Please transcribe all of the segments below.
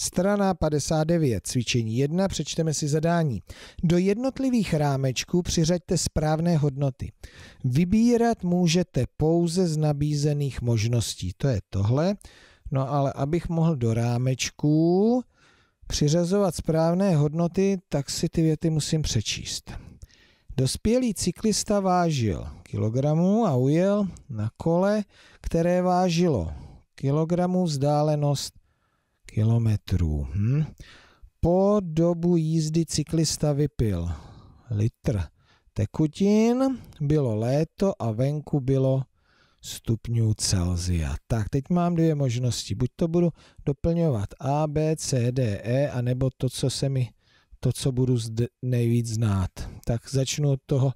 Strana 59, cvičení 1, přečteme si zadání. Do jednotlivých rámečků přiřaďte správné hodnoty. Vybírat můžete pouze z nabízených možností. To je tohle. No ale abych mohl do rámečků přiřazovat správné hodnoty, tak si ty věty musím přečíst. Dospělý cyklista vážil kilogramů a ujel na kole, které vážilo kilogramů vzdálenost kilometrů. Hm? Po dobu jízdy cyklista vypil litr tekutin, bylo léto a venku bylo stupňů Celzia. Tak, teď mám dvě možnosti. Buď to budu doplňovat A, B, C, D, E, anebo to, co se mi, to, co budu nejvíc znát. Tak začnu od toho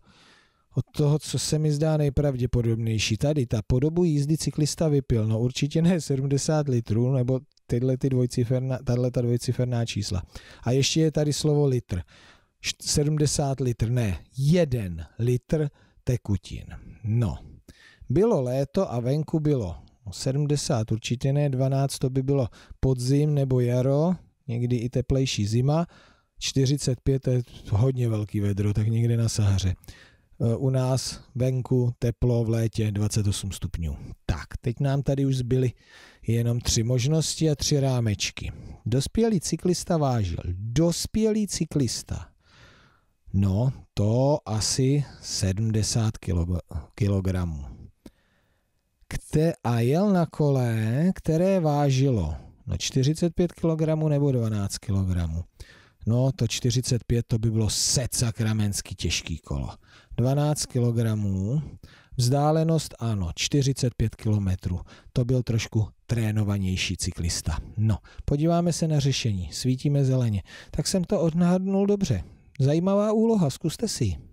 od toho, co se mi zdá nejpravděpodobnější. Tady ta podobu jízdy cyklista vypil, no určitě ne 70 litrů, nebo tyhle ty dvojciferná, tato ta dvojciferná čísla. A ještě je tady slovo litr. 70 litr, ne, 1 litr tekutin. No, bylo léto a venku bylo 70, no určitě ne 12, to by bylo podzim nebo jaro, někdy i teplejší zima, 45 to je hodně velký vedro, tak někde na Sahaře. Eh, u nás venku teplo v létě 28 stupňů. Tak, teď nám tady už zbyly jenom tři možnosti a tři rámečky. Dospělý cyklista vážil. Dospělý cyklista. No, to asi 70 kilogramů. Kte a jel na kole, které vážilo no 45 kg nebo 12 kg. No, to 45 to by bylo secakramensky těžký kolo. 12 kg, vzdálenost ano, 45 km. To byl trošku trénovanější cyklista. No, podíváme se na řešení, svítíme zeleně. Tak jsem to odhadnul dobře. Zajímavá úloha, zkuste si ji.